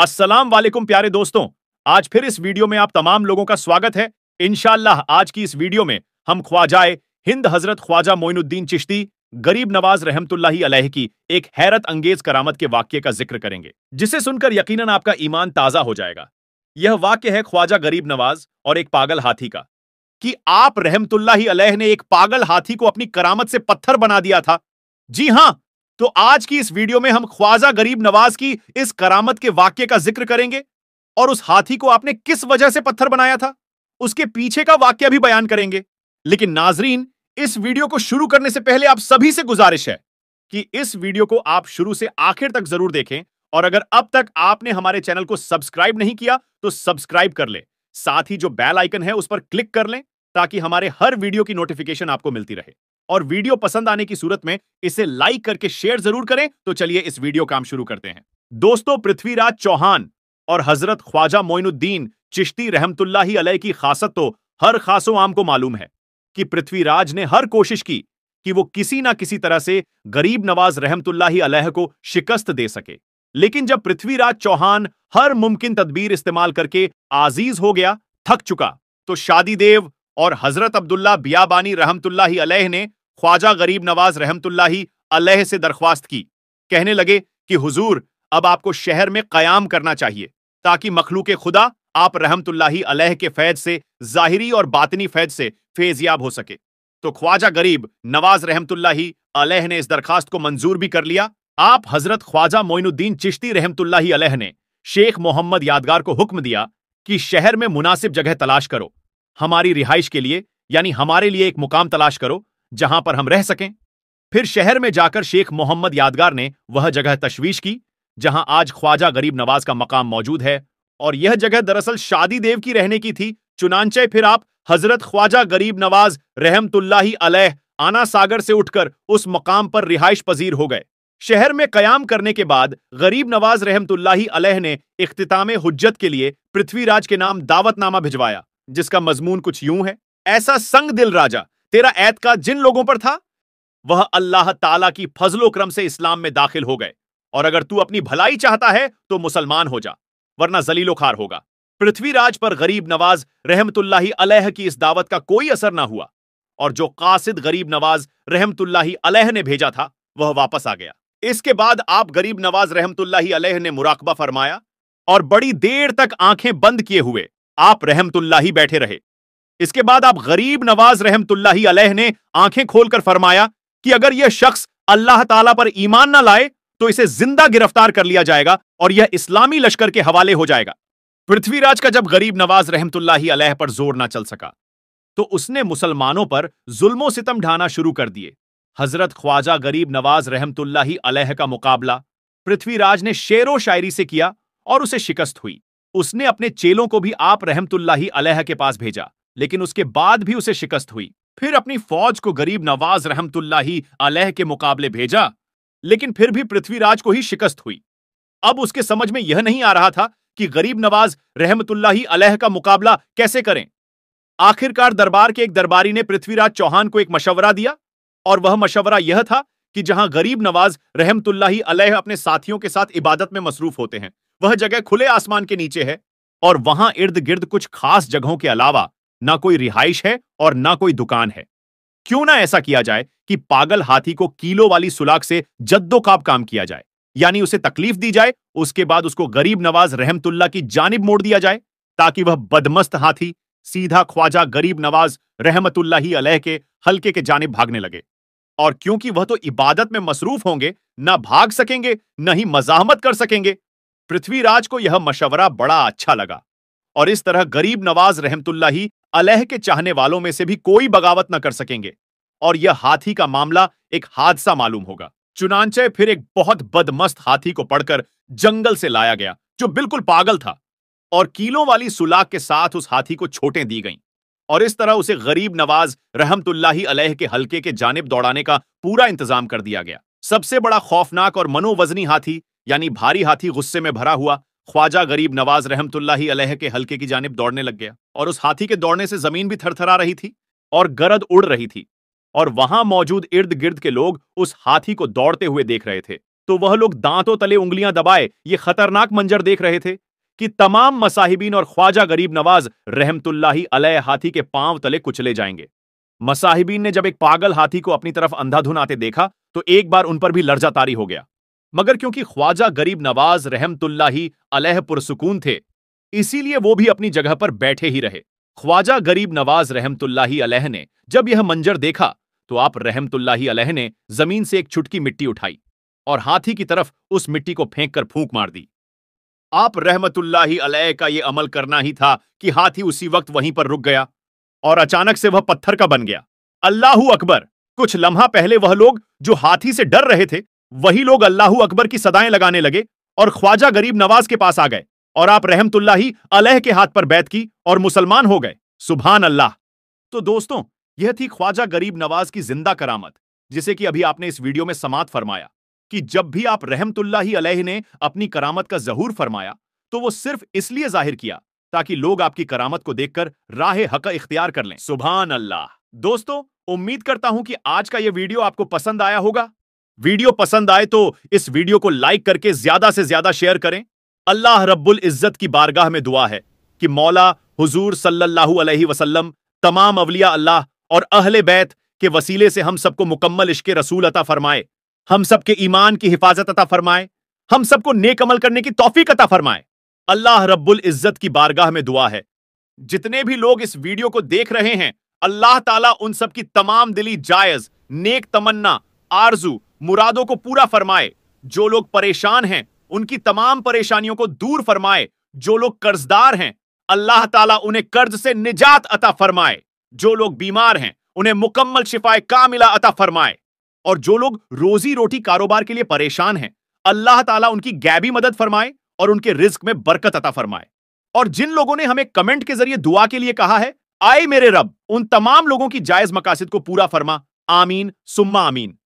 अस्सलाम वालेकुम प्यारे दोस्तों आज फिर इस वीडियो में आप तमाम लोगों का स्वागत है इनशाला आज की इस वीडियो में हम ख्वाजाए हिंद हजरत ख्वाजा मोइनुद्दीन चिश्ती गरीब नवाज रहमतुल्लाही अलैह की एक हैरत अंगेज करामत के वाक्य का जिक्र करेंगे जिसे सुनकर यकीनन आपका ईमान ताजा हो जाएगा यह वाक्य है ख्वाजा गरीब नवाज और एक पागल हाथी का कि आप रहमतुल्लाही अलैह ने एक पागल हाथी को अपनी करामत से पत्थर बना दिया था जी हां तो आज की इस वीडियो में हम ख्वाजा गरीब नवाज की इस करामत के वाक्य का जिक्र करेंगे और उस हाथी को आपने किस वजह से पत्थर बनाया था उसके पीछे का वाक्य भी बयान करेंगे लेकिन नाजरीन इस वीडियो को शुरू करने से पहले आप सभी से गुजारिश है कि इस वीडियो को आप शुरू से आखिर तक जरूर देखें और अगर अब तक आपने हमारे चैनल को सब्सक्राइब नहीं किया तो सब्सक्राइब कर ले साथ ही जो बेल आइकन है उस पर क्लिक कर लें ताकि हमारे हर वीडियो की नोटिफिकेशन आपको मिलती रहे और वीडियो पसंद आने की सूरत में इसे लाइक करके शेयर जरूर करें तो चलिए इस वीडियो काम शुरू करते हैं दोस्तों पृथ्वीराज चौहान और हजरत ख्वाजा मोइनुद्दीन चिश्ती रहमतुल्ला अलह की खासत तो हर खासो आम को मालूम है कि पृथ्वीराज ने हर कोशिश की कि वो किसी ना किसी तरह से गरीब नवाज रहमतुल्ला अलह को शिकस्त दे सके लेकिन जब पृथ्वीराज चौहान हर मुमकिन तदबीर इस्तेमाल करके आजीज हो गया थक चुका तो शादी देव और हजरत अब्दुल्ला बियाबानी रहमतुल्ला अलह ने ख्वाजा गरीब नवाज ही अलह से दरख्वास्त की कहने लगे कि हुजूर अब आपको शहर में कयाम करना चाहिए ताकि मखलूक खुदा आप ही अलह के फैज से जाहिरी और बातनी फैज से फैजयाब हो सके तो ख्वाजा गरीब नवाज ही अलह ने इस दरखास्त को मंजूर भी कर लिया आप हजरत ख्वाजा मोइनुद्दीन चिश्ती ही अलह ने शेख मोहम्मद यादगार को हुक्म दिया कि शहर में मुनासिब जगह तलाश करो हमारी रिहाइश के लिए यानी हमारे लिए एक मुकाम तलाश करो जहां पर हम रह सकें फिर शहर में जाकर शेख मोहम्मद यादगार ने वह जगह तशवीश की जहां आज ख्वाजा गरीब नवाज का मकाम मौजूद है और यह जगह दरअसल शादी देव की रहने की थी चुनाचे फिर आप हजरत ख्वाजा गरीब नवाज रहमतुल्लाही अलह आना सागर से उठकर उस मकाम पर रिहाइश पजीर हो गए शहर में कयाम करने के बाद गरीब नवाज रहमतुल्लाही अलह ने इख्ताम हुज्जत के लिए पृथ्वीराज के नाम दावतनामा भिजवाया जिसका मजमून कुछ यूं है ऐसा संग दिल राजा तेरा का जिन लोगों पर था वह अल्लाह ताला की फजलो क्रम से इस्लाम में दाखिल हो गए और अगर तू अपनी भलाई चाहता है तो मुसलमान हो जा वरना जलीलो खार होगा पृथ्वीराज पर गरीब नवाज रहमतुल्लाही अलह की इस दावत का कोई असर ना हुआ और जो कासिद गरीब नवाज रहमतुल्लाही अलह ने भेजा था वह वापस आ गया इसके बाद आप गरीब नवाज रहमतुल्लाही अलह ने मुराकबा फरमाया और बड़ी देर तक आंखें बंद किए हुए आप रहमतुल्लाही बैठे रहे इसके बाद आप गरीब नवाज रहमतुल्लाही अलैह ने आंखें खोलकर फरमाया कि अगर यह शख्स अल्लाह ताला पर ईमान ना लाए तो इसे जिंदा गिरफ्तार कर लिया जाएगा और यह इस्लामी लश्कर के हवाले हो जाएगा पृथ्वीराज का जब गरीब नवाज रहमतुल्लाही अलैह पर जोर ना चल सका तो उसने मुसलमानों पर जुल्मों सितम ढाना शुरू कर दिए हजरत ख्वाजा गरीब नवाज रहमतुल्लाही अलैह का मुकाबला पृथ्वीराज ने शेरों शायरी से किया और उसे शिकस्त हुई उसने अपने चेलों को भी आप रहमतुल्लाही अलैह के पास भेजा लेकिन उसके बाद भी उसे शिकस्त हुई फिर अपनी फौज को गरीब नवाज रहमतुल्लाही अलह के मुकाबले भेजा लेकिन फिर भी पृथ्वीराज को ही शिकस्त हुई अब उसके समझ में यह नहीं आ रहा था कि गरीब नवाज रहमतुल्लाही अलह का मुकाबला कैसे करें आखिरकार दरबार के एक दरबारी ने पृथ्वीराज चौहान को एक मशवरा दिया और वह मशवरा यह था कि जहां गरीब नवाज रहमतुल्लाही अलह अपने साथियों के साथ इबादत में मसरूफ होते हैं वह जगह खुले आसमान के नीचे है और वहां इर्द गिर्द कुछ खास जगहों के अलावा ना कोई रिहाइश है और ना कोई दुकान है क्यों ना ऐसा किया जाए कि पागल हाथी को कीलो वाली सुलाख से जद्दोकाब काम किया जाए यानी उसे तकलीफ दी जाए उसके बाद उसको गरीब नवाज रहमतुल्ला की जानिब मोड़ दिया जाए ताकि वह बदमस्त हाथी सीधा ख्वाजा गरीब नवाज रहमतुल्ला ही अलह के हल्के के जानिब भागने लगे और क्योंकि वह तो इबादत में मसरूफ होंगे ना भाग सकेंगे न ही मजामत कर सकेंगे पृथ्वीराज को यह मशवरा बड़ा अच्छा लगा और इस तरह गरीब नवाज रहमतुल्ला ही अलह के चाहने वालों में से भी कोई बगावत न कर सकेंगे और यह हाथी का मामला एक हादसा मालूम होगा चुनानचे फिर एक बहुत बदमस्त हाथी को पड़कर जंगल से लाया गया जो बिल्कुल पागल था और कीलों वाली सुलाख के साथ उस हाथी को छोटें दी गईं और इस तरह उसे गरीब नवाज रहमतुल्लाही अलह के हलके के जानब दौड़ाने का पूरा इंतजाम कर दिया गया सबसे बड़ा खौफनाक और मनोवजनी हाथी यानी भारी हाथी गुस्से में भरा हुआ ख्वाजा गरीब नवाज रहमतुल्ला अलह के हल्के की जानब दौड़ने लग गया और उस हाथी के दौड़ने से जमीन भी थरथरा रही थी और गरद उड़ रही थी और वहां मौजूद इर्द गिर्द के लोग उस हाथी को दौड़ते हुए देख रहे थे तो वह लोग दांतों तले उंगलियां दबाए ये खतरनाक मंजर देख रहे थे कि तमाम मसाहिबीन और ख्वाजा गरीब नवाज रहमतुल्ला अलह हाथी के पांव तले कुचले जाएंगे मसाहिबीन ने जब एक पागल हाथी को अपनी तरफ अंधाधुन आते देखा तो एक बार उन पर भी लर्जातारी हो गया मगर क्योंकि ख्वाजा गरीब नवाज रहमतुल्ला ही अलह पुरसकून थे इसीलिए वो भी अपनी जगह पर बैठे ही रहे ख्वाजा गरीब नवाज रहमतुल्ला ही अलह ने जब यह मंजर देखा तो आप रहमतुल्ला ही अलह ने जमीन से एक छुटकी मिट्टी उठाई और हाथी की तरफ उस मिट्टी को फेंक कर फूंक मार दी आप रहमतुल्ला ही अलह का यह अमल करना ही था कि हाथी उसी वक्त वहीं पर रुक गया और अचानक से वह पत्थर का बन गया अल्लाह अकबर कुछ लम्हा पहले वह लोग जो हाथी से डर रहे थे वही लोग अल्लाह अकबर की सदाएं लगाने लगे और ख्वाजा गरीब नवाज के पास आ गए और आप रहमतुल्ला ही अलह के हाथ पर बैत की और मुसलमान हो गए सुबहान अल्लाह तो दोस्तों यह थी ख्वाजा गरीब नवाज की जिंदा करामत जिसे कि अभी आपने इस वीडियो में समात फरमाया कि जब भी आप रहमतुल्ला ही अलह ने अपनी करामत का जहूर फरमाया तो वो सिर्फ इसलिए जाहिर किया ताकि लोग आपकी करामत को देखकर राह हक इख्तियार कर लें सुबहान अल्लाह दोस्तों उम्मीद करता हूं कि आज का यह वीडियो आपको पसंद आया होगा वीडियो पसंद आए तो इस वीडियो को लाइक करके ज्यादा से ज्यादा शेयर करें अल्लाह रब्बुल इज्जत की बारगाह में दुआ है कि मौला हुजूर सल्लल्लाहु अलैहि वसल्लम तमाम अवलिया अल्लाह और अहले बैत के वसीले से हम सबको मुकम्मल इश्क रसूल अता फरमाए हम सबके ईमान की हिफाजत अता फरमाए हम सबको नेक अमल करने की तोफीक अता फरमाए अल्लाह रब्बुल इज्जत की बारगाह में दुआ है जितने भी लोग इस वीडियो को देख रहे हैं अल्लाह ताला उन सब की तमाम दिली जायज नेक तमन्ना आरजू मुरादों को पूरा फरमाए जो लोग परेशान हैं उनकी तमाम परेशानियों को दूर फरमाए जो लोग कर्जदार हैं अल्लाह ताला उन्हें कर्ज से निजात अता फरमाए जो लोग बीमार हैं उन्हें मुकम्मल शिफाए कामिला अता फरमाए और जो लोग रोजी रोटी कारोबार के लिए परेशान हैं अल्लाह ताला उनकी गैबी मदद फरमाए और उनके रिस्क में बरकत अता फरमाए और जिन लोगों ने हमें कमेंट के जरिए दुआ के लिए कहा है आए मेरे रब उन तमाम लोगों की जायज मकासद को पूरा फरमा आमीन सुम्मा आमीन